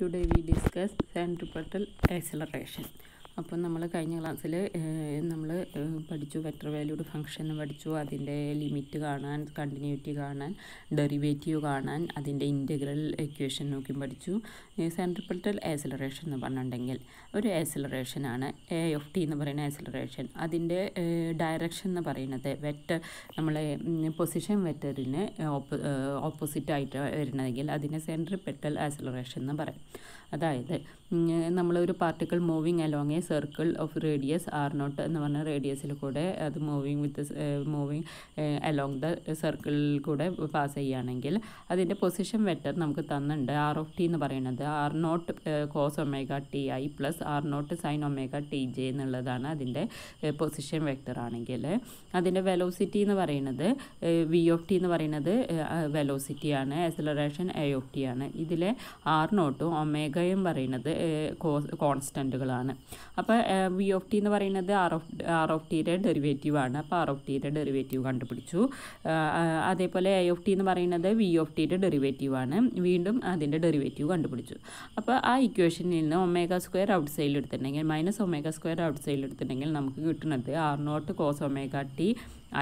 Today we discuss centripetal acceleration. അപ്പം നമ്മൾ കഴിഞ്ഞ ക്ലാസ്സിൽ നമ്മൾ പഠിച്ചു വെക്റ്റർ വാല്യൂഡ് ഫംഗ്ഷൻ പഠിച്ചു അതിൻ്റെ ലിമിറ്റ് കാണാൻ കണ്ടിന്യൂറ്റി കാണാൻ ഡെറിവേറ്റീവ് കാണാൻ അതിൻ്റെ ഇൻ്റഗ്രൽ ഇക്വേഷൻ നോക്കി പഠിച്ചു സെൻട്രിപ്പിൾട്ടൽ ആസിലറേഷൻ എന്ന് പറഞ്ഞിട്ടുണ്ടെങ്കിൽ ഒരു ആണ് എ എഫ് ടി എന്ന് പറയുന്ന ആസിലറേഷൻ അതിൻ്റെ ഡയറക്ഷൻ എന്ന് പറയുന്നത് വെറ്റർ നമ്മളെ പൊസിഷൻ വെറ്ററിന് ഓപ്പോ ഓപ്പോസിറ്റ് ആയിട്ട് വരുന്നതെങ്കിൽ അതിനെ സെൻട്രിപ്പെറ്റൽ ആസിലറേഷൻ എന്ന് പറയും അതായത് നമ്മളൊരു particle moving along a circle of radius R naught എന്ന് പറഞ്ഞ റേഡിയസിൽ കൂടെ അത് moving with moving along the സർക്കിളിൽ കൂടെ പാസ് ചെയ്യുകയാണെങ്കിൽ അതിൻ്റെ പൊസിഷൻ വെക്റ്റർ നമുക്ക് തന്നിട്ടുണ്ട് ആർ ഓഫ് ടി എന്ന് പറയുന്നത് R naught cos omega T I plus R naught sine omega T J എന്നുള്ളതാണ് അതിൻ്റെ പൊസിഷൻ വെക്റ്റർ ആണെങ്കിൽ അതിൻ്റെ വെലോസിറ്റി എന്ന് പറയുന്നത് വി ഓഫ് ടി എന്ന് പറയുന്നത് വെലോസിറ്റി ആണ് ആക്സലറേഷൻ എ ഓഫ് ടി ആണ് ഇതിലെ ആർ നോട്ടും ഒമേഗയും പറയുന്നത് കോൺസ്റ്റൻറ്റുകളാണ് അപ്പോൾ വി ഓഫ് ടി എന്ന് പറയുന്നത് ആർ ഓഫ് ആർ ഓഫ് ടിയുടെ ഡെറിവേറ്റീവ് ആണ് അപ്പോൾ ആർ ഓഫ് ടിയുടെ ഡെറിവേറ്റീവ് കണ്ടുപിടിച്ചു അതേപോലെ ഐ ഓഫ് ടി എന്ന് പറയുന്നത് വി ഓഫ് ടിയുടെ ഡെറിവേറ്റീവ് ആണ് വീണ്ടും അതിൻ്റെ ഡെറിവേറ്റീവ് കണ്ടുപിടിച്ചു അപ്പോൾ ആ ഇക്വേഷനിൽ നിന്ന് ഒമേഗ സ്ക്വയർ ഔട്ട് സൈഡിൽ എടുത്തിട്ടുണ്ടെങ്കിൽ മൈനസ് ഒമേഗ സ്ക്വയർ ഔട്ട് സൈഡിൽ എടുത്തിട്ടുണ്ടെങ്കിൽ നമുക്ക് കിട്ടുന്നത് R naught cos omega T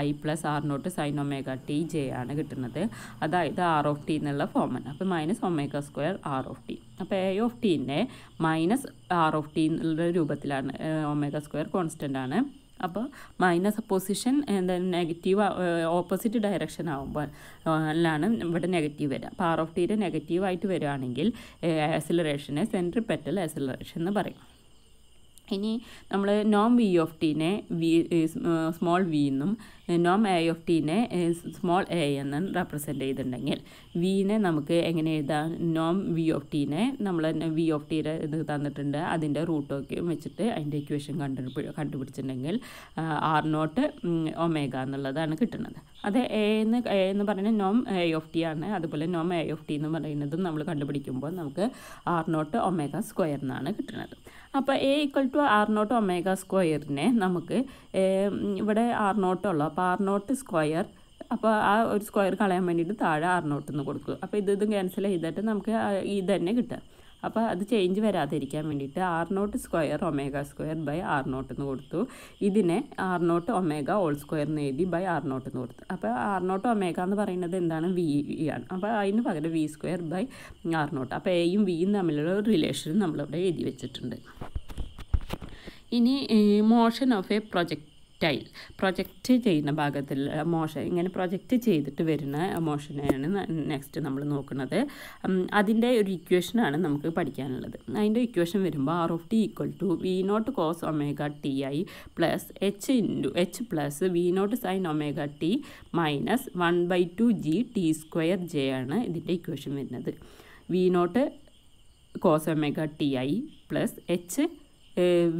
I plus R naught sine omega T J ആണ് കിട്ടുന്നത് അതായത് ആർ ഓഫ് ടി എന്നുള്ള ഫോമൻ അപ്പോൾ minus omega square R of T അപ്പോൾ എ ഓഫ് ടീൻ്റെ മൈനസ് ആർ ഓഫ് ടി എന്നുള്ള രൂപത്തിലാണ് ഒമേഗ സ്ക്വയർ കോൺസ്റ്റൻ്റ് ആണ് അപ്പോൾ മൈനസ് പൊസിഷൻ എന്താ നെഗറ്റീവ് ഓപ്പോസിറ്റ് ഡയറക്ഷൻ ആകുമ്പോൾ ാണ് ഇവിടെ നെഗറ്റീവ് വരിക അപ്പോൾ ആർ ഓഫ് ടീൻ്റെ നെഗറ്റീവായിട്ട് വരികയാണെങ്കിൽ ആസിലറേഷനെ സെൻട്രിപെറ്റൽ ആസിലറേഷൻ എന്ന് പറയും ഇനി നമ്മൾ നോം വി ഓഫ് ടീനെ വി സ്മോൾ വി എന്നും നോം എ ഓഫ് ടീനെ സ്മോൾ എ എന്നും റെപ്രസെൻ്റ് ചെയ്തിട്ടുണ്ടെങ്കിൽ വിനെ നമുക്ക് എങ്ങനെ എഴുതാം നോം വി ഓഫ് ടീനെ നമ്മൾ വി ഓഫ് ടീയുടെ ഇത് തന്നിട്ടുണ്ട് അതിൻ്റെ റൂട്ടൊക്കെ വെച്ചിട്ട് അതിൻ്റെ ഇക്വേഷൻ കണ്ടു കണ്ടുപിടിച്ചിട്ടുണ്ടെങ്കിൽ ആർ നോട്ട് ഒമേഗ എന്നുള്ളതാണ് കിട്ടുന്നത് അത് എ എന്ന് എ എന്ന് പറയുന്നത് നോം എ ഓഫ് ടി ആണ് അതുപോലെ നോം എ ഓഫ് ടി എന്ന് പറയുന്നതും നമ്മൾ കണ്ടുപിടിക്കുമ്പോൾ നമുക്ക് ആർ നോട്ട് ഒമേഗ സ്ക്വയർ എന്നാണ് കിട്ടുന്നത് അപ്പോൾ A equal to R naught omega സ്ക്വയറിനെ നമുക്ക് ഇവിടെ ആർ നോട്ടുള്ളൂ അപ്പോൾ ആർ നോട്ട് സ്ക്വയർ അപ്പോൾ ആ ഒരു സ്ക്വയർ കളയാൻ വേണ്ടിയിട്ട് താഴെ ആർ നോട്ട് എന്ന് കൊടുക്കും അപ്പോൾ ഇത് ഇതും ക്യാൻസൽ ചെയ്തിട്ട് നമുക്ക് ഇത് തന്നെ കിട്ടുക അപ്പോൾ അത് ചേഞ്ച് വരാതിരിക്കാൻ വേണ്ടിയിട്ട് R naught square omega square by R naught എന്ന് കൊടുത്തു ഇതിനെ R naught omega all square എന്ന് എഴുതി ബൈ ആർ നോട്ട് എന്ന് കൊടുത്തു അപ്പോൾ ആർ നോട്ട് ഒമേഗ എന്ന് പറയുന്നത് എന്താണ് വി ആണ് അപ്പോൾ അതിന് പകരം V square by R naught അപ്പോൾ എയും വിയും തമ്മിലുള്ള റിലേഷൻ നമ്മളിവിടെ എഴുതി വെച്ചിട്ടുണ്ട് ഇനി motion of a projectile project ചെയ്യുന്ന ഭാഗത്തിൽ മോഷൻ ഇങ്ങനെ പ്രൊജക്റ്റ് ചെയ്തിട്ട് വരുന്ന മോഷനെയാണ് നെക്സ്റ്റ് നമ്മൾ നോക്കുന്നത് അതിൻ്റെ ഒരു ഇക്വേഷനാണ് നമുക്ക് പഠിക്കാനുള്ളത് അതിൻ്റെ ഇക്വേഷൻ വരുമ്പോൾ R of T equal to V naught cos omega T I plus H into H plus V naught sine omega T minus one by two G T square J ആണ് ഇതിൻ്റെ ഇക്വേഷൻ വരുന്നത് V naught cos omega T I plus H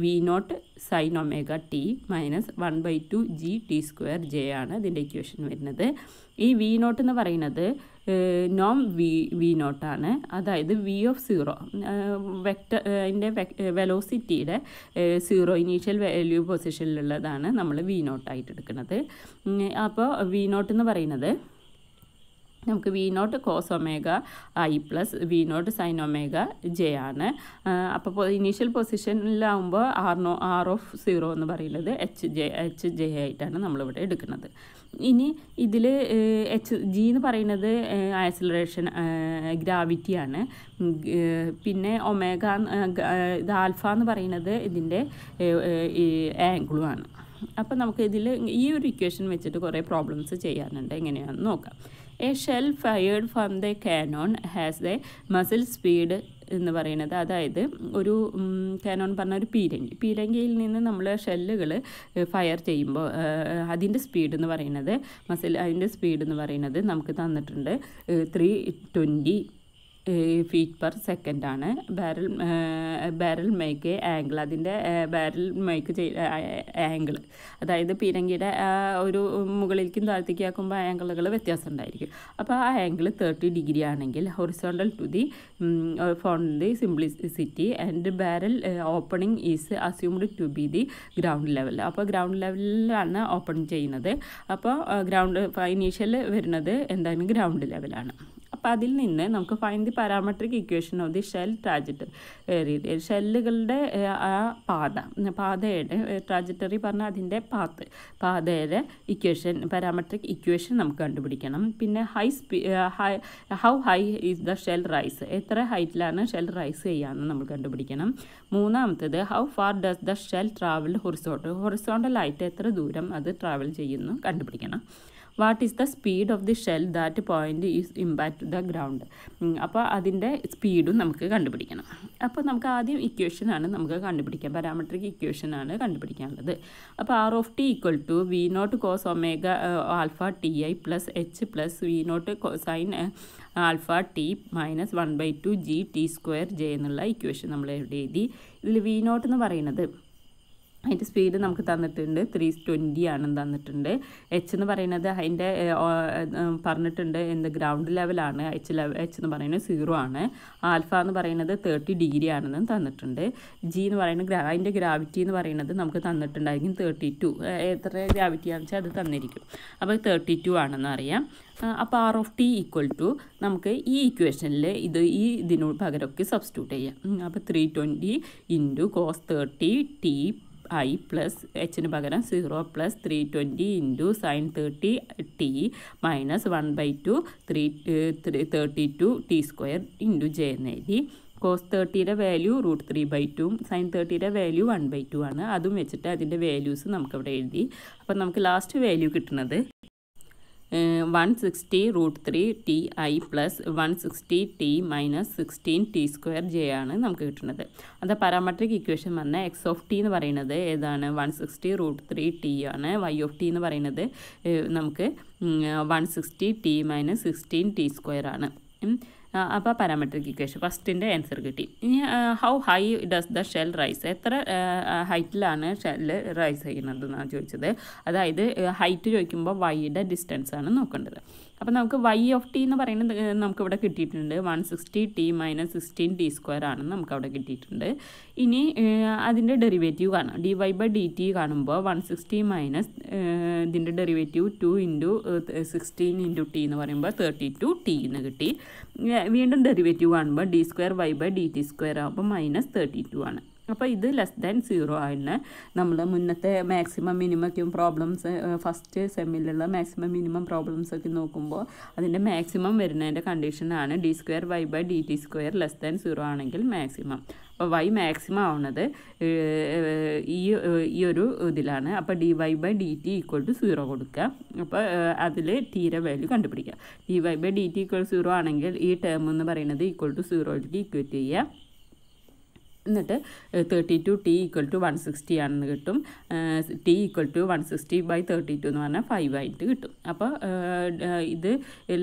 V naught sine omega T minus one by two G T square J ആണ് ഇതിൻ്റെ equation വരുന്നത് ഈ V not എന്ന് പറയുന്നത് നോം V V നോട്ടാണ് അതായത് വി ഓഫ് സീറോ വെക്ട അതിൻ്റെ വെലോസിറ്റിയുടെ സീറോ ഇനീഷ്യൽ വാല്യൂ പൊസിഷനിലുള്ളതാണ് നമ്മൾ വി നോട്ടായിട്ട് എടുക്കുന്നത് അപ്പോൾ വി നോട്ട് എന്ന് പറയുന്നത് നമുക്ക് V naught cos omega I plus V naught sine omega J ആണ് അപ്പോൾ ഇനീഷ്യൽ പൊസിഷനിലാവുമ്പോൾ R no R of zero എന്ന് പറയുന്നത് എച്ച് ജെ എച്ച് ജെ ആയിട്ടാണ് നമ്മളിവിടെ എടുക്കുന്നത് ഇനി ഇതിൽ എച്ച് ജി എന്ന് പറയുന്നത് ആക്സിലറേഷൻ ഗ്രാവിറ്റിയാണ് പിന്നെ ഒമേഗ ഇത് ആൽഫ എന്ന് പറയുന്നത് ഇതിൻ്റെ ആംഗിളുമാണ് അപ്പോൾ നമുക്ക് ഇതിൽ ഈ ഒരു ഇക്വേഷൻ വെച്ചിട്ട് കുറേ പ്രോബ്ലംസ് ചെയ്യാനുണ്ട് എങ്ങനെയാണെന്ന് നോക്കാം a shell fired from the cannon has the muzzle speed എന്ന് പറയുന്നത് അതായത് ഒരു കാനോൺ പറഞ്ഞ ഒരു പീരങ്കി പീരങ്കിയിൽ നിന്ന് നമ്മൾ ഷെല്ലുകൾ ഫയർ ചെയ്യുമ്പോൾ അതിൻ്റെ സ്പീഡ് എന്ന് പറയുന്നത് മസിൽ അതിൻ്റെ സ്പീഡ് എന്ന് പറയുന്നത് നമുക്ക് തന്നിട്ടുണ്ട് three twenty feet per second ആണ് ബാരൽ ബാരൽ മേക്ക് ആംഗിൾ അതിൻ്റെ ബാരൽ മേക്ക് ചെയ് ആംഗിൾ അതായത് പീരങ്കിയുടെ ഒരു മുകളിലേക്കും താഴത്തേക്കും ആക്കുമ്പോൾ ആംഗിളുകൾ വ്യത്യാസം ഉണ്ടായിരിക്കും അപ്പോൾ ആ ആംഗിൾ തേർട്ടി ഡിഗ്രി ആണെങ്കിൽ horizontal to the for the simplicity and barrel opening is assumed to be the ground level അപ്പോൾ ഗ്രൗണ്ട് ലെവലിലാണ് ഓപ്പൺ ചെയ്യുന്നത് അപ്പോൾ ഗ്രൗണ്ട് ഇനീഷ്യൽ വരുന്നത് എന്തായാലും ഗ്രൗണ്ട് ലെവലാണ് അപ്പോൾ അതിൽ നിന്ന് നമുക്ക് find the parametric equation of the shell trajectory ഷെല്ലുകളുടെ ആ പാത പാതയുടെ ട്രാജറ്ററി പറഞ്ഞാൽ അതിൻ്റെ പാത്ത് പാതയുടെ ഇക്വേഷൻ പാരാമെട്രിക് ഇക്വേഷൻ നമുക്ക് കണ്ടുപിടിക്കണം പിന്നെ ഹൈ സ്പീ high how high is the shell rise എത്ര ഹൈറ്റിലാണ് ഷെൽ റൈസ് ചെയ്യാമെന്ന് നമ്മൾ കണ്ടുപിടിക്കണം മൂന്നാമത്തേത് how far does the shell travel ഹൊറിസോട്ട് ഹൊറിസോണ്ടലായിട്ട് എത്ര ദൂരം അത് ട്രാവൽ ചെയ്യുന്നു കണ്ടുപിടിക്കണം what is the speed of the shell that point is impact the ground അപ്പോൾ അതിൻ്റെ സ്പീഡും നമുക്ക് കണ്ടുപിടിക്കണം അപ്പോൾ നമുക്ക് ആദ്യം ഇക്വേഷനാണ് നമുക്ക് കണ്ടുപിടിക്കാം പാരാമെട്രിക് ഇക്വേഷനാണ് കണ്ടുപിടിക്കാനുള്ളത് അപ്പോൾ R of T equal to V naught cos omega alpha T I plus H plus V naught sine alpha T minus one by two G T square J എന്നുള്ള ഇക്വേഷൻ നമ്മൾ എഴുതി ഇതിൽ വി നോട്ട് എന്ന് പറയുന്നത് അതിൻ്റെ speed നമുക്ക് തന്നിട്ടുണ്ട് three twenty ആണ് തന്നിട്ടുണ്ട് എച്ച് എന്ന് പറയുന്നത് അതിൻ്റെ പറഞ്ഞിട്ടുണ്ട് എന്ത് ഗ്രൗണ്ട് ലെവലാണ് എച്ച് ലെവൽ എച്ച് എന്ന് പറയുന്നത് സീറോ ആണ് ആൽഫ എന്ന് പറയുന്നത് തേർട്ടി ഡിഗ്രി ആണെന്നും തന്നിട്ടുണ്ട് ജി എന്ന് പറയുന്നത് ഗ്രാ അതിൻ്റെ ഗ്രാവിറ്റി എന്ന് പറയുന്നത് നമുക്ക് തന്നിട്ടുണ്ടായിരിക്കും തേർട്ടി ടു എത്ര ആണെന്ന് വെച്ചാൽ അത് തന്നിരിക്കും അപ്പോൾ തേർട്ടി ടു ആണെന്ന് അറിയാം അപ്പോൾ R of T equal to നമുക്ക് ഈ ഇക്വേഷനിൽ ഇത് ഈ ഇതിനോട് പകരമൊക്കെ സബ്സ്റ്റിറ്റ്യൂട്ട് ചെയ്യാം അപ്പോൾ three twenty into cos thirty T I plus എച്ചിന് പകരം zero plus three twenty into sine thirty T minus one by two three thirty two T square into J എന്ന് എഴുതി കോസ് തേർട്ടിയുടെ value root three by two sine തേർട്ടിയുടെ value one by two ആണ് അതും വെച്ചിട്ട് അതിൻ്റെ വാല്യൂസ് നമുക്കവിടെ എഴുതി അപ്പം നമുക്ക് ലാസ്റ്റ് വാല്യൂ കിട്ടുന്നത് one sixty root three T I plus one sixty T minus sixteen T square J ആണ് നമുക്ക് കിട്ടുന്നത് അത് പാരാമെട്രിക് ഇക്വേഷൻ വന്ന എക്സ് ഓഫ് ടി എന്ന് പറയുന്നത് ഏതാണ് one sixty root three T ആണ് വൈ ഓഫ് ടി എന്ന് പറയുന്നത് നമുക്ക് one sixty T minus sixteen T square ആണ് അപ്പോൾ പാരാമെട്രിക് ഇക്വേഷൻ ഫസ്റ്റിൻ്റെ ആൻസർ കിട്ടി ഇനി how high does the shell rise എത്ര ഹൈറ്റിലാണ് ഷെൽ റൈസ് ചെയ്യുന്നത് എന്നാണ് ചോദിച്ചത് അതായത് ഹൈറ്റ് ചോദിക്കുമ്പോൾ വൈയുടെ ഡിസ്റ്റൻസ് ആണ് നോക്കേണ്ടത് അപ്പം നമുക്ക് വൈ ഓഫ് ടി എന്ന് പറയുന്നത് നമുക്കിവിടെ കിട്ടിയിട്ടുണ്ട് one sixty T minus sixteen T square ആണെന്ന് നമുക്കവിടെ കിട്ടിയിട്ടുണ്ട് ഇനി അതിൻ്റെ ഡെറിവേറ്റീവ് കാണാം D Y by D T കാണുമ്പോൾ വൺ സിക്സ്റ്റി മൈനസ് ഇതിൻ്റെ derivative two into sixteen into T എന്ന് പറയുമ്പോൾ തേർട്ടി ടു ടി എന്ന് കിട്ടി വീണ്ടും ഡെറിവേറ്റീവ് കാണുമ്പോൾ D square Y by D T square ആകുമ്പോൾ മൈനസ് തേർട്ടി ടു ആണ് അപ്പോൾ ഇത് ലെസ് ദാൻ സീറോ ആണ് നമ്മൾ മുന്നത്തെ മാക്സിമം മിനിമം പ്രോബ്ലംസ് ഫസ്റ്റ് സെമ്മിലുള്ള മാക്സിമം മിനിമം പ്രോബ്ലംസ് ഒക്കെ നോക്കുമ്പോൾ അതിൻ്റെ മാക്സിമം വരുന്നതിൻ്റെ കണ്ടീഷനാണ് D square Y by D T square less than zero ആണെങ്കിൽ മാക്സിമം അപ്പോൾ വൈ മാക്സിമം ആവുന്നത് ഈ ഈ ഒരു ഇതിലാണ് അപ്പോൾ D Y by D T equal to zero കൊടുക്കുക അപ്പോൾ അതിൽ ടീരെ വാല്യൂ കണ്ടുപിടിക്കുക D Y by D T equal zero ആണെങ്കിൽ ഈ ടേം എന്ന് പറയുന്നത് ഈക്വൽ ടു സീറോയിലേക്ക് ഇക്വേറ്റ് ചെയ്യുക എന്നിട്ട് thirty two T equal to one sixty ആണെന്ന് കിട്ടും T equal to one sixty by thirty two എന്ന് പറഞ്ഞാൽ ഫൈവ് ആയിട്ട് കിട്ടും അപ്പോൾ ഇത്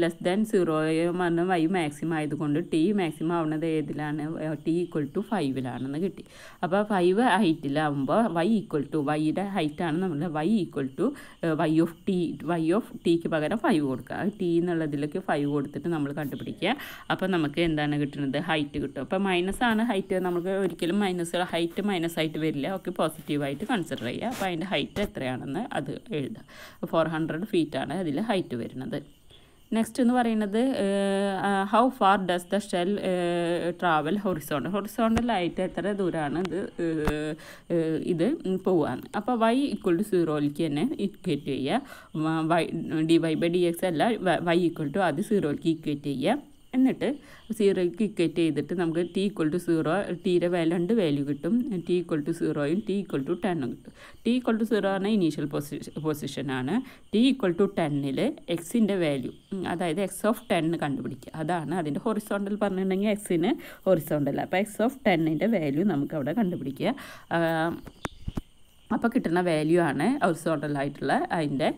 ലെസ് ദാൻ സീറോ പറഞ്ഞാൽ വൈ മാക്സിമം ആയതുകൊണ്ട് ടി മാക്സിമം ആവുന്നത് ഏതിലാണ് ടി ഈക്വൽ ടു ഫൈവിലാണെന്ന് കിട്ടി അപ്പോൾ ഫൈവ് ഹൈറ്റിലാവുമ്പോൾ വൈ ഈക്വൽ ടു വൈയുടെ ഹൈറ്റാണ് നമ്മൾ Y equal to Y of T Y of ടിക്ക് പകരം ഫൈവ് കൊടുക്കുക ടി എന്നുള്ളതിലേക്ക് ഫൈവ് കൊടുത്തിട്ട് നമ്മൾ കണ്ടുപിടിക്കുക അപ്പോൾ നമുക്ക് എന്താണ് കിട്ടുന്നത് ഹൈറ്റ് കിട്ടും അപ്പോൾ മൈനസ് ആണ് ഹൈറ്റ് നമുക്ക് ഒരു ഒരിക്കലും മൈനസ് ഹൈറ്റ് മൈനസ് ആയിട്ട് വരില്ല ഓക്കെ പോസിറ്റീവായിട്ട് കൺസിഡർ ചെയ്യുക അപ്പോൾ അതിൻ്റെ ഹൈറ്റ് എത്രയാണെന്ന് അത് എഴുതുക ഫോർ ഹൺഡ്രഡ് ഫീറ്റാണ് അതിൽ ഹൈറ്റ് വരുന്നത് നെക്സ്റ്റ് എന്ന് പറയുന്നത് how far does the shell travel horizontal ഹൊറിസോണ്ടലായിട്ട് എത്ര ദൂരമാണ് ഇത് ഇത് പോവാന്ന് അപ്പോൾ വൈ ഈക്വൽ ടു സീറോയിലേക്ക് തന്നെ ഇക്വേറ്റ് ചെയ്യുക Y D Y by D X അല്ല വൈ ഈക്വൽ ടു അത് സീറോയിലേക്ക് ഇക്വേറ്റ് ചെയ്യുക എന്നിട്ട് സീറോയ്ക്ക് ഇക്വേറ്റ് ചെയ്തിട്ട് നമുക്ക് ടി ഈക്വൽ ടു സീറോ ടീയുടെ രണ്ട് വാല്യൂ കിട്ടും ടി ഈക്വൽ ടു സീറോയും ടി ഈക്വൽ ടു ടെന്നും കിട്ടും ടി ഈക്വൽ ടു സീറോ പറഞ്ഞാൽ ഇനീഷ്യൽ പൊസിഷൻ പൊസിഷനാണ് ടി ഈക്വൽ ടു ടെന്നിൽ എക്സിൻ്റെ വാല്യൂ അതായത് എക്സ് ഓഫ് ടെൻ കണ്ടുപിടിക്കുക അതാണ് അതിൻ്റെ ഹൊറിസോണ്ടൽ പറഞ്ഞിട്ടുണ്ടെങ്കിൽ എക്സിന് ഹൊറിസോണ്ടൽ അപ്പോൾ എക്സ് ഓഫ് ടെന്നിൻ്റെ വാല്യൂ നമുക്കവിടെ കണ്ടുപിടിക്കുക അപ്പോൾ കിട്ടുന്ന വാല്യൂ ആണ് ഹൊറിസോണ്ടൽ ആയിട്ടുള്ള അതിൻ്റെ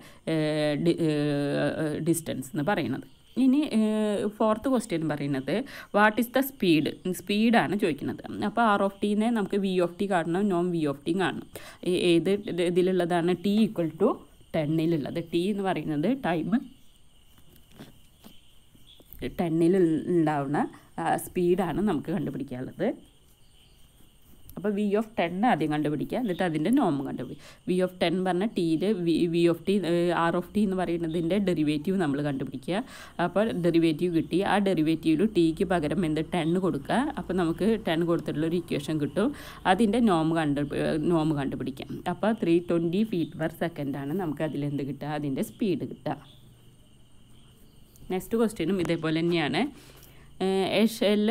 ഡിസ്റ്റൻസ് എന്ന് പറയുന്നത് ഇനി ഫോർത്ത് ക്വസ്റ്റ്യൻ പറയുന്നത് വാട്ട് ഈസ് ദ സ്പീഡ് സ്പീഡാണ് ചോദിക്കുന്നത് അപ്പോൾ ആർ ഓഫ് ടീനെ നമുക്ക് വി ഓഫ് ടി കാണണം നോൺ വി ഓഫ് ടി കാണണം ഏത് ഇതിലുള്ളതാണ് ടി ഈക്വൽ ടു ടെന്നിലുള്ളത് ടി എന്ന് പറയുന്നത് ടൈം ടെന്നിൽ ഉണ്ടാവുന്ന സ്പീഡാണ് നമുക്ക് കണ്ടുപിടിക്കാനുള്ളത് അപ്പോൾ വി ഓഫ് ടെൻ ആദ്യം കണ്ടുപിടിക്കുക എന്നിട്ട് അതിൻ്റെ നോം കണ്ടുപിടിക്കുക വി ഓഫ് ടെൻ പറഞ്ഞാൽ ടിയിൽ V of T R of T എന്ന് പറയുന്നതിൻ്റെ ഡെറിവേറ്റീവ് നമ്മൾ കണ്ടുപിടിക്കുക അപ്പോൾ ഡെറിവേറ്റീവ് കിട്ടി ആ ഡെറിവേറ്റീവിൽ ടിക്ക് പകരം എന്ത് ടെൻ കൊടുക്കുക അപ്പോൾ നമുക്ക് ടെൻ കൊടുത്തിട്ടുള്ളൊരു ഇക്വേഷൻ കിട്ടും അതിൻ്റെ നോം കണ്ടു നോം കണ്ടുപിടിക്കാം അപ്പോൾ ത്രീ ട്വൻറ്റി ഫീറ്റ് പെർ സെക്കൻഡാണ് നമുക്ക് അതിലെന്ത് കിട്ടുക അതിൻ്റെ സ്പീഡ് കിട്ടുക നെക്സ്റ്റ് ക്വസ്റ്റ്യനും ഇതേപോലെ തന്നെയാണ് a shell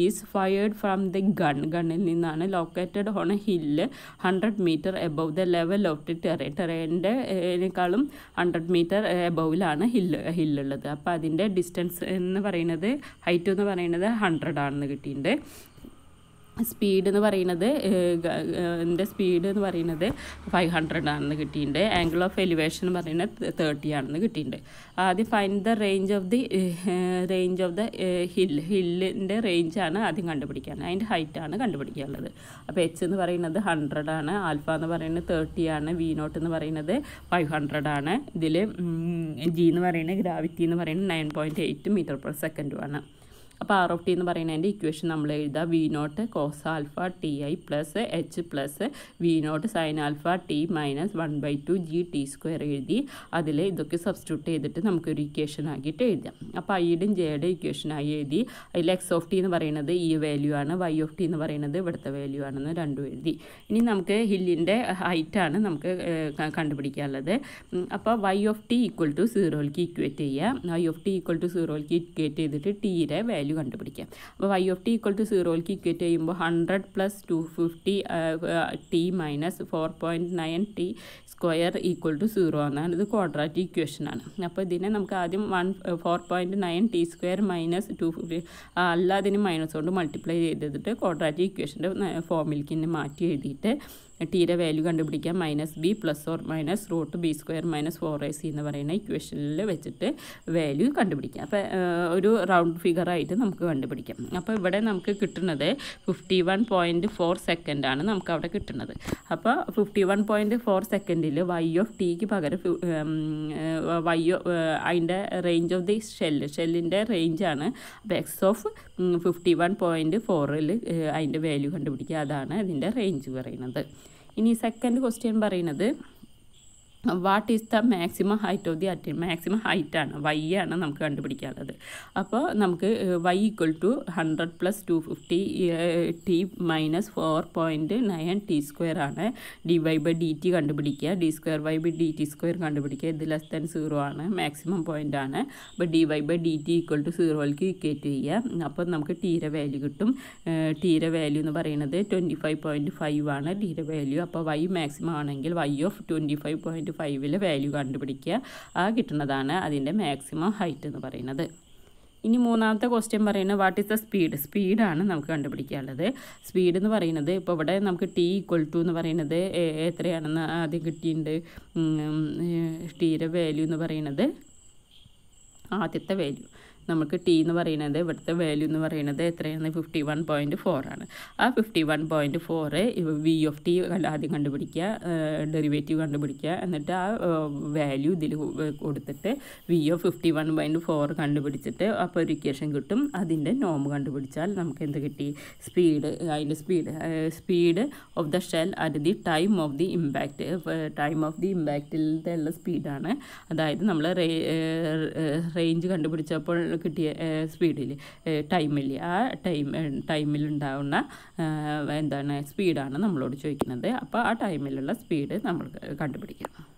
is fired from the gun ഗണ്ണിൽ നിന്നാണ് located on a hill hundred metre above the level of the terrain ടെറൈൻ്റെ ക്കാളും ഹൺഡ്രഡ് മീറ്റർ എബവിലാണ് ഹില്ല് ഹില്ലുള്ളത് അപ്പോൾ അതിൻ്റെ ഡിസ്റ്റൻസ് എന്ന് പറയുന്നത് ഹൈറ്റ് എന്ന് പറയുന്നത് ഹൺഡ്രഡ് ആണെന്ന് കിട്ടിയിട്ടുണ്ട് സ്പീഡ് എന്ന് പറയുന്നത് എൻ്റെ സ്പീഡ് എന്ന് പറയുന്നത് ഫൈവ് ഹൺഡ്രഡ് ആണെന്ന് കിട്ടിയിട്ടുണ്ട് ആംഗിൾ ഓഫ് എലിവേഷൻ എന്ന് പറയുന്നത് തേർട്ടി ആണെന്ന് കിട്ടിയിട്ടുണ്ട് ആദ്യം find the range of the range of the hill ഹില്ലിൻ്റെ റേഞ്ചാണ് ആദ്യം കണ്ടുപിടിക്കാൻ അതിൻ്റെ ഹൈറ്റാണ് കണ്ടുപിടിക്കാനുള്ളത് അപ്പോൾ എച്ച് എന്ന് പറയുന്നത് ഹൺഡ്രഡ് ആണ് ആൽഫ എന്ന് പറയുന്നത് തേർട്ടി ആണ് വി നോട്ട് എന്ന് പറയുന്നത് ഫൈവ് ഹൺഡ്രഡ് ആണ് ഇതിൽ ജി എന്ന് പറയുന്നത് ഗ്രാവിറ്റി എന്ന് പറയുന്നത് nine point eight metre per സെക്കൻഡുമാണ് അപ്പോൾ ആർ ഓഫ് ടി എന്ന് പറയുന്നതിൻ്റെ ഇക്വേഷൻ നമ്മൾ എഴുതാം V naught cos alpha T I plus H plus V naught sine alpha T minus one by two G T square എഴുതി അതിൽ ഇതൊക്കെ സബ്സ്റ്റിറ്റ്യൂട്ട് ചെയ്തിട്ട് നമുക്കൊരു ഇക്വേഷൻ ആക്കിയിട്ട് എഴുതാം അപ്പോൾ ഐയുടെയും ജെയുടെ ഇക്വേഷനായി എഴുതി അതിൽ എക്സ് ഓഫ് ടി എന്ന് പറയുന്നത് ഈ e വാല്യൂ ആണ് വൈ ഓഫ് ടി എന്ന് പറയുന്നത് ഇവിടുത്തെ വാല്യൂ ആണെന്ന് രണ്ടും എഴുതി ഇനി നമുക്ക് ഹില്ലിൻ്റെ ഹൈറ്റാണ് നമുക്ക് കണ്ടുപിടിക്കാനുള്ളത് അപ്പോൾ Y of T equal to സീറോയിലേക്ക് ഇക്വേറ്റ് ചെയ്യുക Y of T equal to സീറോയിലേക്ക് ഇക്വേറ്റ് ചെയ്തിട്ട് ടീയുടെ വാല്യൂ വാല്യൂ കണ്ടുപിടിക്കാം അപ്പോൾ Y of T equal to സീറോയിലേക്ക് ഇക്വേറ്റ് ചെയ്യുമ്പോൾ hundred plus two fifty T minus four point nine T square equal to zero എന്നാണ് ഇത് ഇക്വേഷൻ ആണ് അപ്പോൾ ഇതിനെ നമുക്ക് ആദ്യം one four point nine T square minus two fifty അല്ല അതിന് മൈനസ് കൊണ്ട് മൾട്ടിപ്ലൈ ചെയ്തിട്ട് ക്വാഡ്രാറ്റിക് ഇക്വേഷൻ്റെ ഫോമിലേക്ക് മാറ്റി എഴുതിയിട്ട് ടിയുടെ വാല്യൂ കണ്ടുപിടിക്കാം minus B plus or minus root B square minus four A C എന്ന് പറയുന്ന ഇക്വേഷനിൽ വെച്ചിട്ട് വാല്യൂ കണ്ടുപിടിക്കാം അപ്പോൾ ഒരു റൗണ്ട് ഫിഗറായിട്ട് നമുക്ക് കണ്ടുപിടിക്കാം അപ്പോൾ ഇവിടെ നമുക്ക് കിട്ടുന്നത് ഫിഫ്റ്റി വൺ പോയിൻറ്റ് ഫോർ സെക്കൻഡാണ് നമുക്ക് അവിടെ കിട്ടുന്നത് അപ്പോൾ ഫിഫ്റ്റി വൺ പോയിൻറ്റ് ഫോർ സെക്കൻഡിൽ വൈ ഓഫ് ടിക്ക് പകരം വൈ അതിൻ്റെ റേഞ്ച് ഓഫ് ദി ഷെല്ല് ഷെല്ലിൻ്റെ റേഞ്ചാണ് അപ്പോൾ X of fifty one point ഫോറിൽ അതിൻ്റെ വാല്യൂ കണ്ടുപിടിക്കുക അതാണ് അതിൻ്റെ റേഞ്ച് പറയുന്നത് ഇനി സെക്കൻഡ് ക്വസ്റ്റ്യൻ പറയുന്നത് what is the maximum height of the at maximum height ആണ് വൈ ആണ് നമുക്ക് കണ്ടുപിടിക്കാനുള്ളത് അപ്പോൾ നമുക്ക് Y equal to hundred plus two fifty T minus four point nine T square ആണ് D Y by D T കണ്ടുപിടിക്കുക D square Y by D T square കണ്ടുപിടിക്കുക ഇത് ലെസ് ദാൻ സീറോ ആണ് മാക്സിമം പോയിൻ്റ് ആണ് അപ്പോൾ D Y by D T equal to സീറോയിലേക്ക് equate ചെയ്യുക അപ്പോൾ നമുക്ക് ടീര വാല്യൂ കിട്ടും ടീര വാല്യൂ എന്ന് പറയുന്നത് ട്വൻറ്റി ഫൈവ് പോയിൻറ്റ് ഫൈവ് ആണ് ടീര വാല്യൂ അപ്പോൾ വൈ മാക്സിമം ആണെങ്കിൽ Y of twenty five point point ഫൈവിലെ വാല്യൂ കണ്ടുപിടിക്കുക ആ കിട്ടുന്നതാണ് അതിൻ്റെ മാക്സിമം ഹൈറ്റ് എന്ന് പറയുന്നത് ഇനി മൂന്നാമത്തെ ക്വസ്റ്റ്യൻ പറയുന്നത് വാട്ട് ഈസ് ദ സ്പീഡ് സ്പീഡാണ് നമുക്ക് കണ്ടുപിടിക്കാനുള്ളത് സ്പീഡ് എന്ന് പറയുന്നത് ഇപ്പോൾ ഇവിടെ നമുക്ക് ടി ഈക്വൽ ടു എന്ന് പറയുന്നത് എത്രയാണെന്ന് ആദ്യം കിട്ടിയിട്ടുണ്ട് ടീയുടെ വാല്യൂ എന്ന് പറയുന്നത് ആദ്യത്തെ വാല്യൂ നമുക്ക് ടി എന്ന് പറയുന്നത് ഇവിടുത്തെ വാല്യൂ എന്ന് പറയുന്നത് എത്രയാണ് ഫിഫ്റ്റി വൺ പോയിൻറ്റ് ഫോറാണ് ആ fifty one point four V of T ആദ്യം കണ്ടുപിടിക്കുക ഡെറിവേറ്റീവ് കണ്ടുപിടിക്കുക എന്നിട്ട് ആ വാല്യൂ ഇതിൽ കൊടുത്തിട്ട് V of fifty one point four കണ്ടുപിടിച്ചിട്ട് അപ്പോൾ ഒരു ഇക്വേഷൻ കിട്ടും അതിൻ്റെ നോം കണ്ടുപിടിച്ചാൽ നമുക്ക് എന്ത് കിട്ടി സ്പീഡ് അതിൻ്റെ speed speed of the shell at the time of the impact time of the ഉള്ള സ്പീഡാണ് അതായത് നമ്മൾ റേഞ്ച് കണ്ടുപിടിച്ചപ്പോൾ കിട്ടിയ സ്പീഡിൽ ടൈമിൽ ആ ടൈം ടൈമിൽ ഉണ്ടാവുന്ന എന്താണ് സ്പീഡാണ് നമ്മളോട് ചോദിക്കുന്നത് അപ്പോൾ ആ ടൈമിലുള്ള സ്പീഡ് നമ്മൾ കണ്ടുപിടിക്കണം